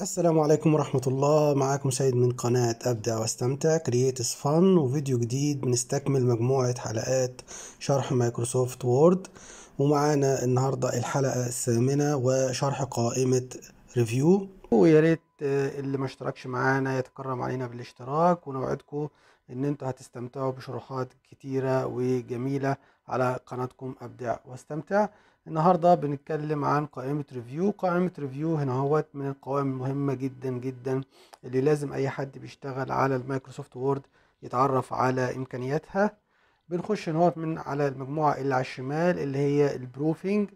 السلام عليكم ورحمة الله معاكم سيد من قناة أبدأ واستمتع كرييتس فن وفيديو جديد بنستكمل مجموعة حلقات شرح مايكروسوفت وورد ومعانا النهاردة الحلقة الثامنة وشرح قائمة ريفيو ويا ريت آه، اللي ما اشتركش معانا يتكرم علينا بالاشتراك ونوعدكم ان انتوا هتستمتعوا بشروحات كتيرة وجميلة على قناتكم أبدع واستمتع النهارده بنتكلم عن قائمه ريفيو قائمه ريفيو هنا هوت من القوائم المهمه جدا جدا اللي لازم اي حد بيشتغل على المايكروسوفت وورد يتعرف على امكانياتها بنخش اهوت من على المجموعه اللي على الشمال اللي هي البروفينج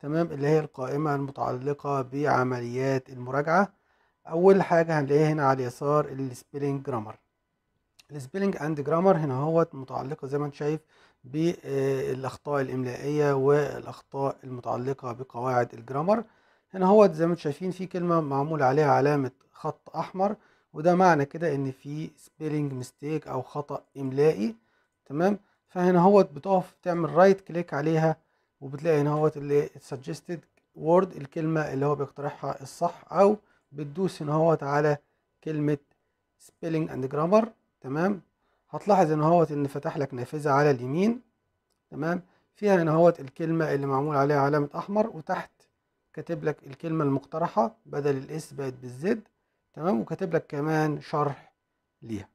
تمام اللي هي القائمه المتعلقه بعمليات المراجعه اول حاجه هنلاقيها هنا على اليسار السبيلنج جرامر السبيلنج اند جرامر هنا هوت متعلقه زي ما انت شايف بالاخطاء الاملائيه والاخطاء المتعلقه بقواعد الجرامر هنا هو زي ما انتم شايفين في كلمه معمول عليها علامه خط احمر وده معنى كده ان في سبيلنج ميستيك او خطا املائي تمام فهنا هو بتقف تعمل رايت right كليك عليها وبتلاقي هنا هو اللي سجستد وورد الكلمه اللي هو بيقترحها الصح او بتدوس هنا هو على كلمه سبيلنج اند جرامر تمام هتلاحظ ان هو ان فتح لك نافذه على اليمين تمام فيها ان هو الكلمه اللي معمول عليها علامه احمر وتحت كاتب لك الكلمه المقترحه بدل الاس بقت بالزد تمام وكاتب لك كمان شرح ليها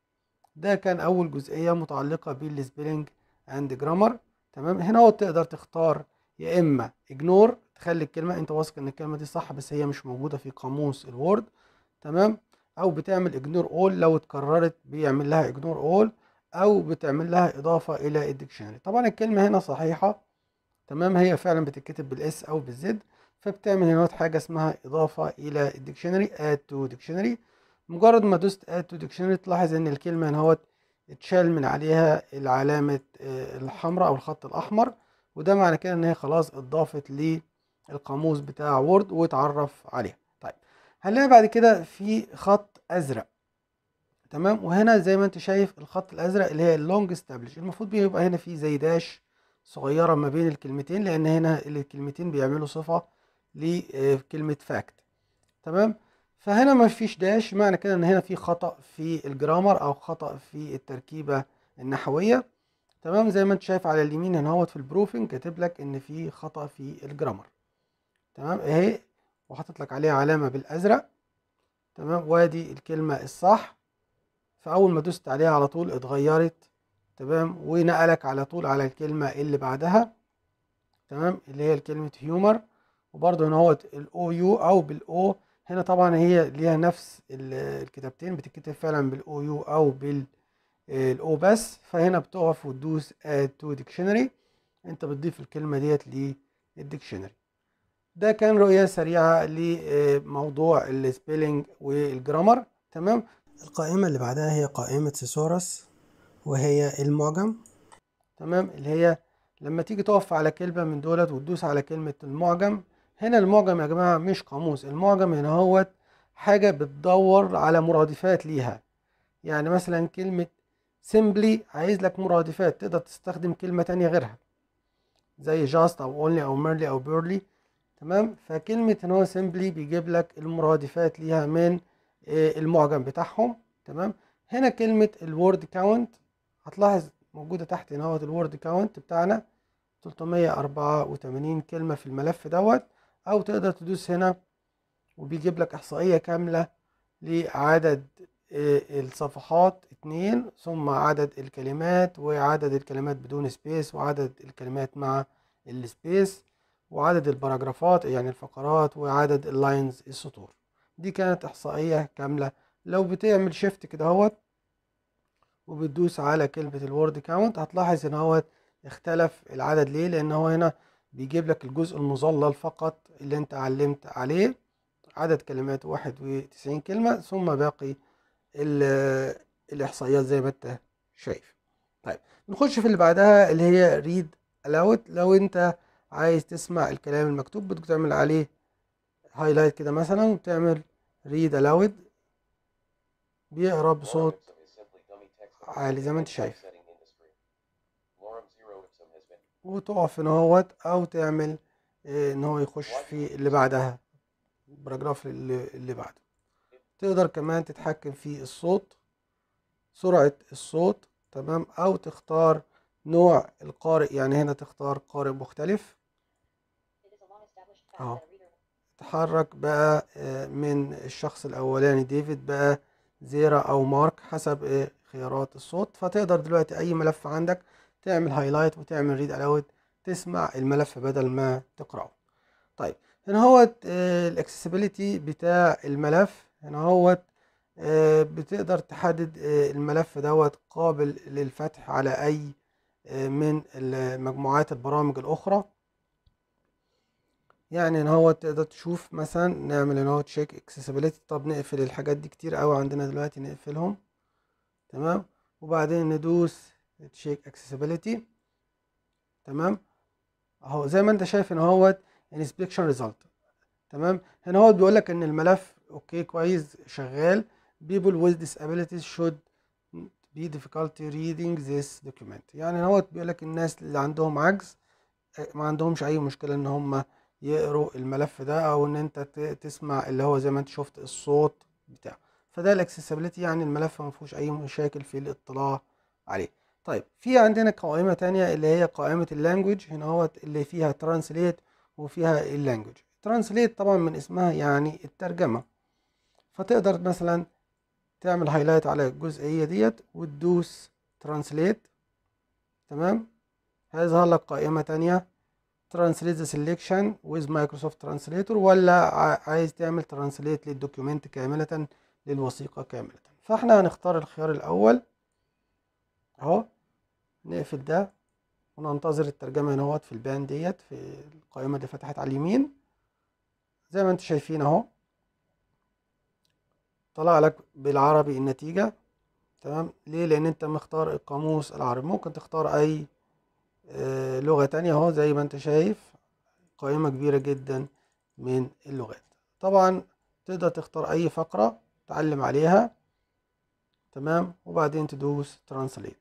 ده كان اول جزئيه متعلقه بالسبيلنج اند جرامر تمام هنا هو تقدر تختار يا اما اجنور تخلي الكلمه انت واثق ان الكلمه دي صح بس هي مش موجوده في قاموس الوورد تمام او بتعمل اجنور اول لو اتكررت بيعمل لها اجنور اول او بتعمل لها اضافه الى الديكشنري طبعا الكلمه هنا صحيحه تمام هي فعلا بتتكتب بالاس او بالزد فبتعمل هنا حاجه اسمها اضافه الى الديكشنري add to dictionary مجرد ما دوست add to dictionary تلاحظ ان الكلمه هنا اتشال من عليها العلامه آه، الحمراء او الخط الاحمر وده معنى كده ان هي خلاص اتضافت للقاموس بتاع وورد واتعرف عليها طيب هنلاقي بعد كده في خط ازرق تمام وهنا زي ما انت شايف الخط الازرق اللي هي اللونج استابليش المفروض بيبقى هنا في زي داش صغيره ما بين الكلمتين لان هنا الكلمتين بيعملوا صفه لكلمه فاكت تمام فهنا ما فيش داش معنى كده ان هنا في خطا في الجرامر او خطا في التركيبه النحويه تمام زي ما انت شايف على اليمين هنا اهوت في البروفنج كاتب لك ان في خطا في الجرامر تمام اهي وحاطط لك عليها علامه بالازرق تمام وادي الكلمه الصح فاول ما دوست عليها على طول اتغيرت تمام ونقلك على طول على الكلمه اللي بعدها تمام اللي هي كلمه هيومر وبرده هنا هو الاو يو او بالاو هنا طبعا هي ليها نفس الكتابتين بتتكتب فعلا بالاو يو او بالاو بس فهنا بتقف وتدوس اد تو ديكشنري انت بتضيف الكلمه ديت للديكشنري ده كان رؤيه سريعه لموضوع السبيلنج والجرامر تمام القائمة اللي بعدها هي قائمة سيسورس وهي المعجم تمام اللي هي لما تيجي تقف على كلمة من دولت وتدوس على كلمة المعجم هنا المعجم يا جماعة مش قاموس المعجم هنا هو حاجة بتدور على مرادفات ليها يعني مثلا كلمة سيمبلي عايز لك مرادفات تقدر تستخدم كلمة تانية غيرها زي جاست أو اونلي أو ميرلي أو بيرلي تمام فكلمة هنا هو سيمبلي بيجيب لك المرادفات ليها من آه، المعجم بتاعهم تمام هنا كلمة الورد كاونت هتلاحظ موجودة تحت هنا هو الورد كاونت بتاعنا 384 كلمة في الملف دوت أو تقدر تدوس هنا وبيجيب لك إحصائية كاملة لعدد آه، الصفحات اتنين ثم عدد الكلمات وعدد الكلمات بدون سبيس وعدد الكلمات مع السبيس وعدد البراجرافات يعني الفقرات وعدد اللاينز السطور دي كانت احصائيه كامله لو بتعمل شيفت كده اهوت وبتدوس على كلمه الورد كاونت هتلاحظ ان هو اختلف العدد ليه لان هو هنا بيجيب لك الجزء المظلل فقط اللي انت علمت عليه عدد كلمات واحد وتسعين كلمة ثم باقي الإحصائيات زي ما انت شايف طيب نخش في اللي بعدها اللي هي ريد الاوت لو انت عايز تسمع الكلام المكتوب بتعمل عليه هايلايت كده مثلا وبتعمل ريد الاود بيقرا بصوت عالي زي ما انت شايف وتقف ان اهوت او تعمل آه، ان هو يخش في اللي بعدها البراجراف اللي, اللي بعده تقدر كمان تتحكم في الصوت سرعة الصوت تمام او تختار نوع القارئ يعني هنا تختار قارئ مختلف اهو تتحرك بقى آه، من الشخص الاولاني ديفيد بقى زيرا او مارك حسب آه، خيارات الصوت فتقدر دلوقتي اي ملف عندك تعمل هايلايت وتعمل ريد الاوت تسمع الملف بدل ما تقراه طيب هنا هو آه، الاكسسبيليتي بتاع الملف هنا هو بتقدر تحدد الملف دوت قابل للفتح على اي من مجموعات البرامج الاخرى يعني ان هو تقدر تشوف مثلا نعمل ان هو تشيك اكسسبيليتي طب نقفل الحاجات دي كتير قوي عندنا دلوقتي نقفلهم تمام وبعدين ندوس تشيك اكسسبيليتي تمام اهو زي ما انت شايف ان هو انسبكشن ريزلت تمام هنا هو بيقول لك ان الملف اوكي كويس شغال people with disabilities should be difficulty reading this document يعني هو بيقول لك الناس اللي عندهم عجز آه، ما عندهمش اي مشكله ان هم يقروا الملف ده او ان انت تسمع اللي هو زي ما انت شفت الصوت بتاعه فده الاكسسبيليتي يعني الملف ما فيهوش اي مشاكل في الاطلاع عليه طيب في عندنا قائمه تانية اللي هي قائمه اللانجوج هنا هو اللي فيها ترانسليت وفيها اللانجوج ترانسليت طبعا من اسمها يعني الترجمه فتقدر مثلا تعمل هايلايت على الجزئيه ديت وتدوس ترانسليت تمام هيظهر لك قائمه تانية ترانسليت ذا سيلكشن ويز مايكروسوفت ترانسليتور ولا عايز تعمل ترانسليت للدوكيومنت كامله للوثيقه كامله فاحنا هنختار الخيار الاول اهو نقفل ده وننتظر الترجمه هنا في البان ديت في القائمه اللي فتحت على اليمين زي ما انتم شايفين اهو طلع لك بالعربي النتيجه تمام ليه لان انت مختار القاموس العربي ممكن تختار اي آه، لغة تانية اهو زي ما انت شايف قائمة كبيرة جدا من اللغات طبعا تقدر تختار اي فقرة تعلم عليها تمام وبعدين تدوس ترانسليت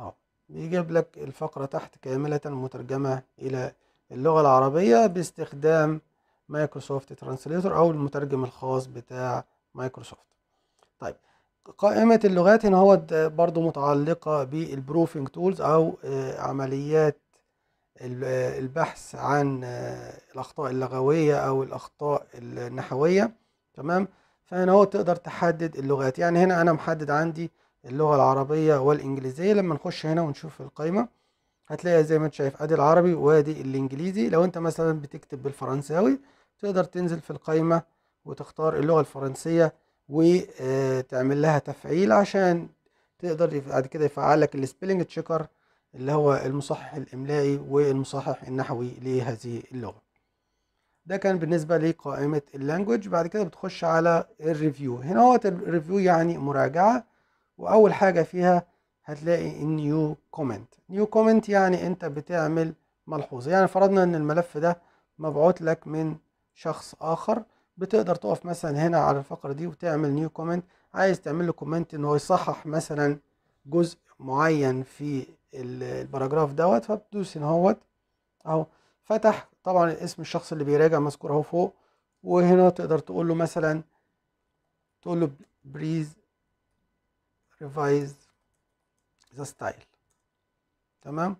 اهو بيجيب لك الفقرة تحت كاملة مترجمة الى اللغة العربية باستخدام مايكروسوفت ترانسليتور او المترجم الخاص بتاع مايكروسوفت طيب قائمة اللغات هنا هو برضو متعلقة بالبروفنج تولز أو آه، عمليات آه، البحث عن آه، الأخطاء اللغوية أو الأخطاء النحوية تمام فهنا هو تقدر تحدد اللغات يعني هنا أنا محدد عندي اللغة العربية والإنجليزية لما نخش هنا ونشوف القائمة هتلاقي زي ما انت شايف ادي العربي وادي الانجليزي لو انت مثلا بتكتب بالفرنساوي تقدر تنزل في القائمة وتختار اللغة الفرنسية وتعمل لها تفعيل عشان تقدر بعد كده يفعل لك السبيلنج تشيكر اللي هو المصحح الاملائي والمصحح النحوي لهذه اللغه ده كان بالنسبه لقائمه اللانجوج بعد كده بتخش على الريفيو هنا هو الريفيو يعني مراجعه واول حاجه فيها هتلاقي النيو كومنت نيو كومنت يعني انت بتعمل ملحوظه يعني فرضنا ان الملف ده مبعوت لك من شخص اخر بتقدر تقف مثلا هنا على الفقرة دي وتعمل نيو كومنت عايز تعمل له كومنت ان هو يصحح مثلا جزء معين في الباراجراف دوت فبتدوس هنا اهوت اهو فتح طبعا اسم الشخص اللي بيراجع مذكور اهو فوق وهنا تقدر تقول له مثلا تقول له بريز ريفايز ذا ستايل تمام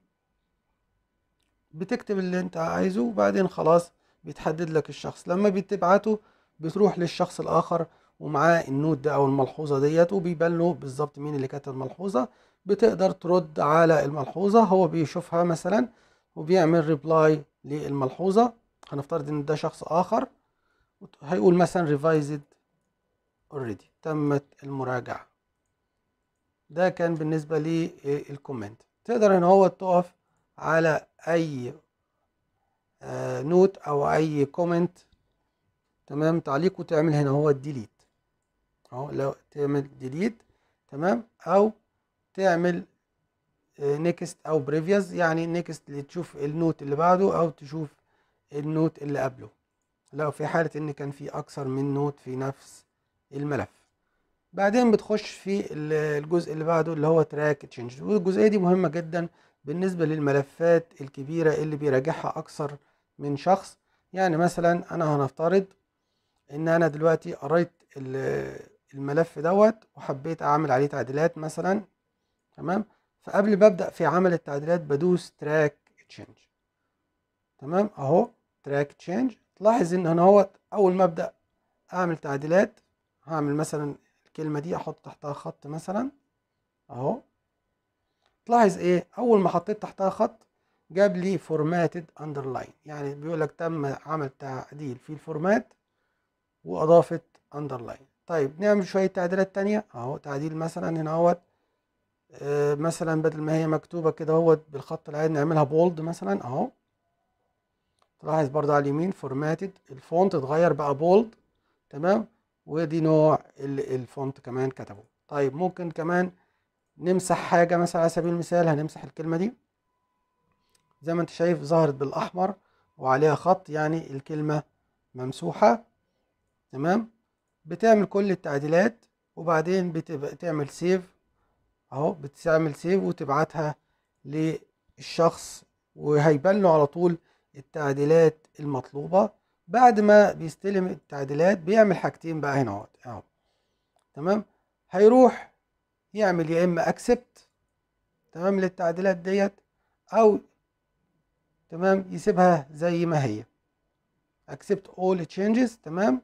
بتكتب اللي انت عايزه وبعدين خلاص بتحدد لك الشخص لما بتبعته بتروح للشخص الاخر ومعاه النوت ده او الملحوظه ديت وبيبان له بالظبط مين اللي كانت الملحوظه بتقدر ترد على الملحوظه هو بيشوفها مثلا وبيعمل ريبلاي للملحوظه هنفترض ان ده شخص اخر هيقول مثلا ريفايزد اوريدي تمت المراجعه ده كان بالنسبه للكومنت تقدر ان هو تقف على اي آه، نوت او اي كومنت تمام تعليق وتعمل هنا هو الديليت اهو لو تعمل ديليت تمام او تعمل نيكست آه، او بريفيوس يعني نيكست اللي تشوف النوت اللي بعده او تشوف النوت اللي قبله لو في حالة ان كان في اكثر من نوت في نفس الملف بعدين بتخش في الجزء اللي بعده اللي هو تراك تشينج والجزئية دي مهمة جدا بالنسبة للملفات الكبيرة اللي بيراجعها اكثر من شخص يعني مثلا انا هنفترض ان انا دلوقتي قريت الملف دوت وحبيت اعمل عليه تعديلات مثلا تمام فقبل ما ابدا في عمل التعديلات بدوس تراك تشينج تمام اهو تراك تشينج تلاحظ ان هنا اهوت اول ما ابدا اعمل تعديلات هعمل مثلا الكلمه دي احط تحتها خط مثلا اهو تلاحظ ايه اول ما حطيت تحتها خط جاب لي فورماتد اندرلاين يعني بيقول لك تم عمل تعديل في الفورمات واضافت اندرلاين طيب نعمل شويه تعديلات تانية اهو تعديل مثلا هنا اهوت آه، مثلا بدل ما هي مكتوبه كده اهوت بالخط العادي نعملها بولد مثلا اهو تلاحظ برضه على اليمين فورماتد الفونت اتغير بقى بولد تمام ودي نوع الفونت كمان كتبه طيب ممكن كمان نمسح حاجه مثلا على سبيل المثال هنمسح الكلمه دي زي ما انت شايف ظهرت بالاحمر وعليها خط يعني الكلمة ممسوحة تمام بتعمل كل التعديلات وبعدين بتبقى تعمل سيف اهو بتعمل سيف وتبعتها للشخص وهيبان له على طول التعديلات المطلوبة بعد ما بيستلم التعديلات بيعمل حاجتين بقى هنا اهو تمام هيروح يعمل يا اما اكسبت تمام للتعديلات ديت او تمام يسيبها زي ما هي accept all changes تمام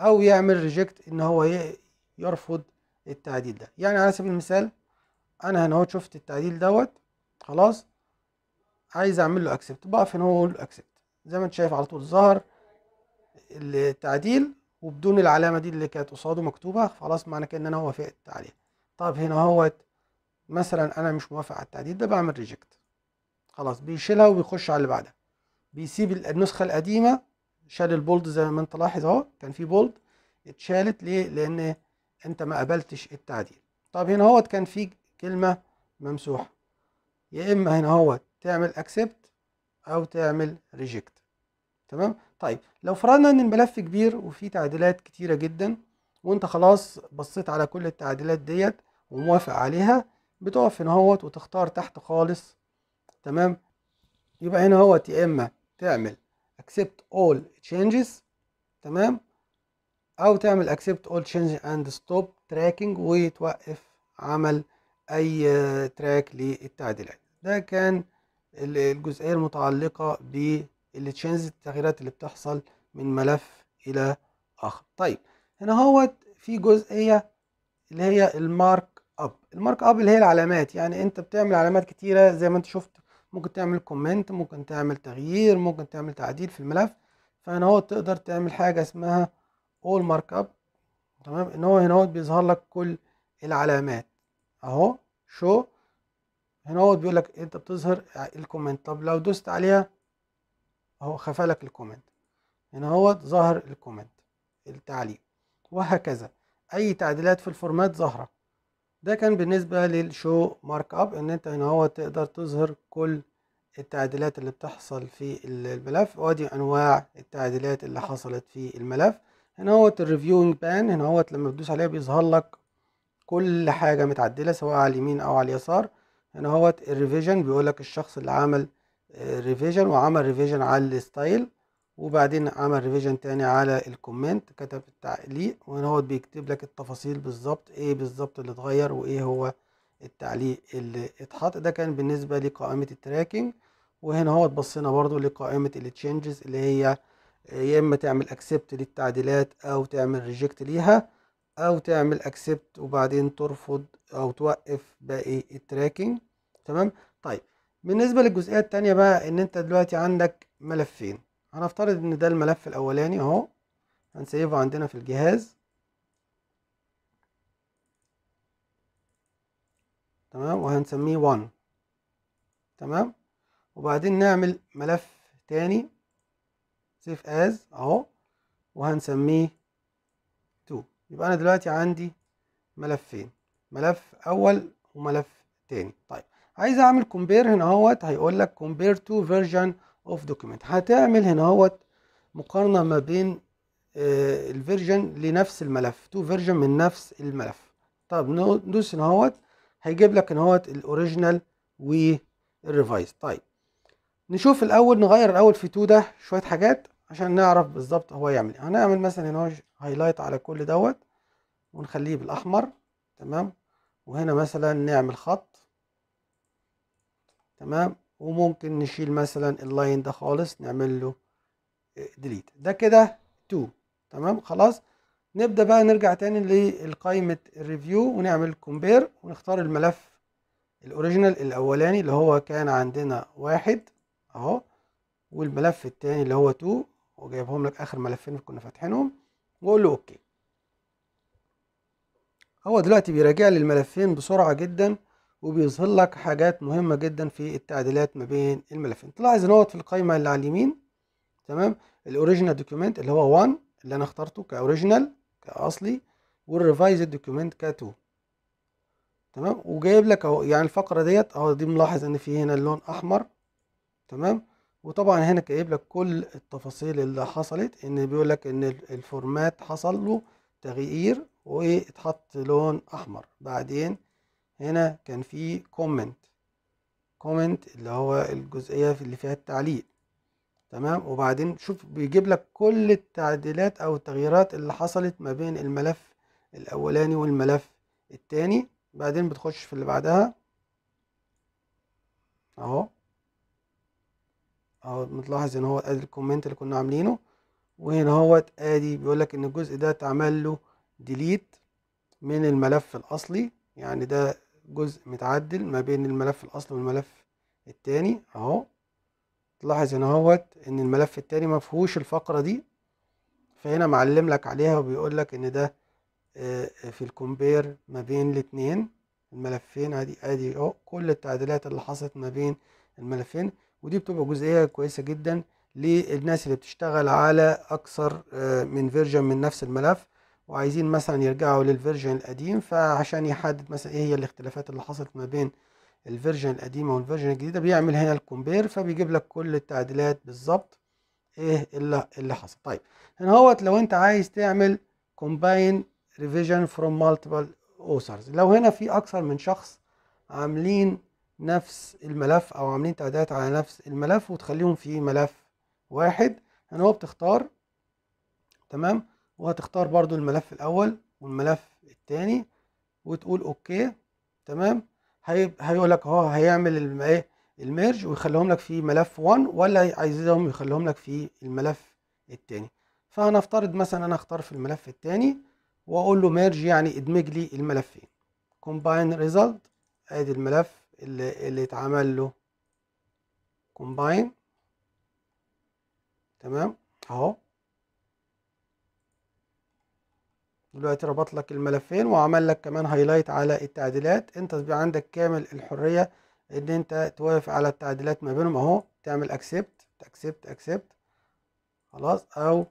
او يعمل ريجكت ان هو يرفض التعديل ده يعني على سبيل المثال انا هنا اهو شفت التعديل دوت خلاص عايز اعمل له اكسبت بقف هنا اقول اكسبت زي ما انت شايف على طول ظهر التعديل وبدون العلامه دي اللي كانت قصاده مكتوبه خلاص معنى كده ان انا وافقت عليها طب هنا اهوت مثلا انا مش موافق على التعديل ده بعمل ريجكت خلاص بيشيلها وبيخش على اللي بعدها بيسيب النسخه القديمه شال البولد زي ما انت لاحظ اهو كان في بولد اتشالت ليه لان انت ما قبلتش التعديل طب هنا اهوت كان في كلمه ممسوحه يا اما هنا اهوت تعمل اكسبت او تعمل ريجكت تمام طيب لو فرضنا ان الملف كبير وفيه تعديلات كتيره جدا وانت خلاص بصيت على كل التعديلات ديت وموافق عليها بتقف هنا اهوت وتختار تحت خالص تمام يبقى هنا هو يا اما تعمل accept all changes تمام او تعمل accept all changes and stop tracking وتوقف عمل اي تراك للتعديلات ده كان الجزئيه المتعلقه بالتشينز التغييرات اللي بتحصل من ملف الى اخر طيب هنا هو في جزئيه اللي هي المارك اب المارك اب اللي هي العلامات يعني انت بتعمل علامات كتيره زي ما انت شفت ممكن تعمل كومنت ممكن تعمل تغيير ممكن تعمل تعديل في الملف فهنا هو تقدر تعمل حاجه اسمها اول مارك اب تمام ان هو هنا بيظهر لك كل العلامات اهو شو هنا بيقول لك انت بتظهر الكومنت طب لو دوست عليها اهو خفى لك الكومنت هنا هو ظهر الكومنت التعليق وهكذا اي تعديلات في الفورمات ظاهره ده كان بالنسبة للشو مارك اب ان انت هنا هو تقدر تظهر كل التعديلات اللي بتحصل في الملف وادي انواع التعديلات اللي حصلت في الملف هنا هو الريفيوينج بان هنا هو لما بتدوس عليها بيظهر لك كل حاجة متعدلة سواء على اليمين او على اليسار هنا هو الريفيجن بيقول لك الشخص اللي عمل ريفيجن آه، وعمل ريفيجن على الستايل وبعدين عمل ريفيجن تاني على الكومنت كتب التعليق وهنا هو بيكتب لك التفاصيل بالظبط ايه بالظبط اللي اتغير وايه هو التعليق اللي اتحط ده كان بالنسبة لقائمة التراكنج وهنا هو بصينا برضو لقائمة التشينجز اللي هي يا اما تعمل اكسبت للتعديلات او تعمل ريجكت ليها او تعمل اكسبت وبعدين ترفض او توقف باقي التراكنج تمام طيب بالنسبة للجزئية التانية بقى ان انت دلوقتي عندك ملفين هنفترض ان ده الملف الاولاني اهو هنسيبه عندنا في الجهاز تمام وهنسميه 1 تمام وبعدين نعمل ملف تاني سيف از اهو وهنسميه 2 يبقى انا دلوقتي عندي ملفين ملف اول وملف تاني طيب عايز اعمل كومبير هنا اهوت هيقول لك كومبير تو فيرجن اوف دوكيمنت هتعمل هنا اهوت مقارنه ما بين آه، الفيرجن لنفس الملف تو فيرجن من نفس الملف طب ندوس هنا اهوت هيجيب لك هنا اهوت الاوريجينال والريفايز طيب نشوف الاول نغير الاول في تو ده شويه حاجات عشان نعرف بالظبط هو يعمل إيه. هنعمل مثلا هنا هايلايت على كل دوت ونخليه بالاحمر تمام وهنا مثلا نعمل خط تمام وممكن نشيل مثلا اللاين ده خالص نعمل له ديليت ده كده 2 تمام خلاص نبدا بقى نرجع تاني لقائمه الريفيو ونعمل كومبير ونختار الملف الاوريجينال الاولاني اللي هو كان عندنا واحد اهو والملف التاني اللي هو 2 وجايبهم لك اخر ملفين كنا فاتحينهم واقول له اوكي هو دلوقتي بيراجع لي الملفين بسرعه جدا وبيظهر لك حاجات مهمة جدا في التعديلات ما بين الملفين تلاحظ ان هو في القائمة اللي على اليمين تمام الاوريجينال دوكيومنت اللي هو 1 اللي انا اخترته كاوريجينال كاصلي والريفايز دوكيومنت ك 2 تمام وجايب لك اهو يعني الفقرة ديت اهو دي ملاحظ ان في هنا اللون احمر تمام وطبعا هنا جايب لك كل التفاصيل اللي حصلت ان بيقول لك ان الفورمات حصل له تغيير واتحط لون احمر بعدين هنا كان في كومنت كومنت اللي هو الجزئية اللي فيها التعليق تمام وبعدين شوف بيجيب لك كل التعديلات او التغييرات اللي حصلت ما بين الملف الاولاني والملف التاني بعدين بتخش في اللي بعدها اهو اهو متلاحظ ان هو ادي الكومنت اللي كنا عاملينه وهنا هو ادي بيقول لك ان الجزء ده اتعمل له ديليت من الملف الاصلي يعني ده جزء متعدل ما بين الملف الاصلي والملف التاني اهو تلاحظ هنا اهوت ان الملف التاني ما فيهوش الفقره دي فهنا معلم لك عليها وبيقول لك ان ده آه، في الكومبير ما بين الاتنين الملفين ادي ادي اهو كل التعديلات اللي حصلت ما بين الملفين ودي بتبقى جزئيه كويسه جدا للناس اللي بتشتغل على اكثر آه، من فيرجن من نفس الملف وعايزين مثلا يرجعوا للفيرجن القديم فعشان يحدد مثلا ايه هي الاختلافات اللي حصلت ما بين الفيرجن القديمة والفيرجن الجديدة بيعمل هنا الكومبير فبيجيب لك كل التعديلات بالظبط ايه اللي, اللي حصل طيب هنا هوت لو انت عايز تعمل كومباين ريفيجن فروم مالتيبل اوثرز لو هنا في اكثر من شخص عاملين نفس الملف او عاملين تعديلات على نفس الملف وتخليهم في ملف واحد هنا هو بتختار تمام وهتختار برضو الملف الاول والملف الثاني وتقول اوكي تمام هيقول لك اهو هيعمل ايه الميرج ويخليهم لك في ملف 1 ولا عايزهم يخليهم لك في الملف الثاني فهنفترض مثلا انا اختار في الملف الثاني واقول له ميرج يعني ادمج لي الملفين كومباين ريزلت ادي الملف اللي, اللي اتعمل له كومباين تمام اهو دلوقتي ربط لك الملفين وعمل لك كمان هايلايت على التعديلات انت بيبقى عندك كامل الحريه ان انت توافق على التعديلات ما بينهم اهو تعمل اكسبت اكسبت اكسبت خلاص او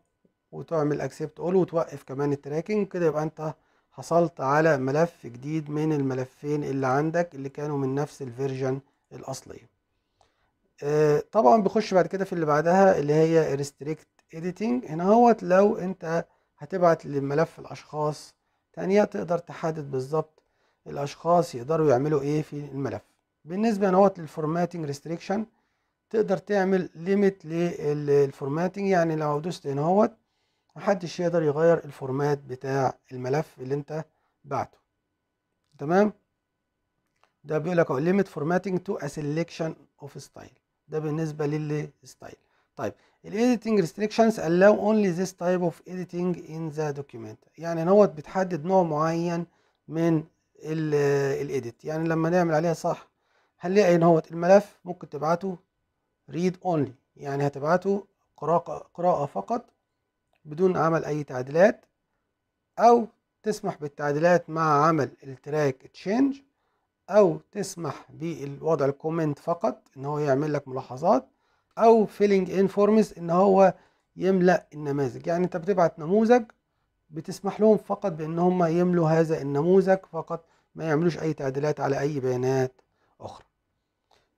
وتعمل اكسبت اول وتوقف كمان التراكنج كده يبقى انت حصلت على ملف جديد من الملفين اللي عندك اللي كانوا من نفس الفيرجن الاصليه آه، طبعا بخش بعد كده في اللي بعدها اللي هي ريستريكت اديتنج هنا هوت لو انت هتبعت لملف الأشخاص تانية تقدر تحدد بالظبط الأشخاص يقدروا يعملوا إيه في الملف بالنسبة نوت للفورماتنج ريستريكشن تقدر تعمل ليميت للفورماتنج يعني لو دوست هنا اهوت محدش يقدر يغير الفورمات بتاع الملف اللي انت بعته تمام ده بيقول لك اهو ليميت فورماتنج تو ا سيلكشن اوف ستايل ده بالنسبه للستايل طيب editing restrictions allow only this type of editing in the document يعني هنا بتحدد نوع معين من آه، edit يعني لما نعمل عليها صح هنلاقي ان هو الملف ممكن تبعته read only يعني هتبعته قراءة قراءة فقط بدون عمل اي تعديلات او تسمح بالتعديلات مع عمل التراك تشينج او تسمح بالوضع الكومنت فقط ان هو يعمل لك ملاحظات او فيلينج ان فورمز ان هو يملا النماذج يعني انت بتبعت نموذج بتسمح لهم فقط بان هم يملوا هذا النموذج فقط ما يعملوش اي تعديلات على اي بيانات اخرى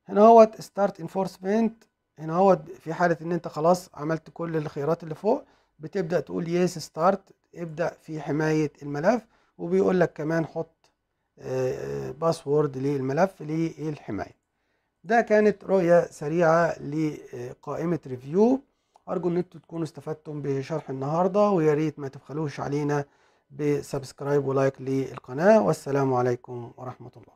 هنا هو ستارت انفورسمنت هنا هو في حاله ان انت خلاص عملت كل الخيارات اللي فوق بتبدا تقول يس ستارت ابدا في حمايه الملف وبيقول لك كمان حط باسورد آه، آه، للملف للحمايه ده كانت رؤية سريعة لقائمة ريفيو أرجو إن أنتوا تكونوا استفدتم بشرح النهاردة وياريت ما تبخلوش علينا بسبسكرايب ولايك للقناة والسلام عليكم ورحمة الله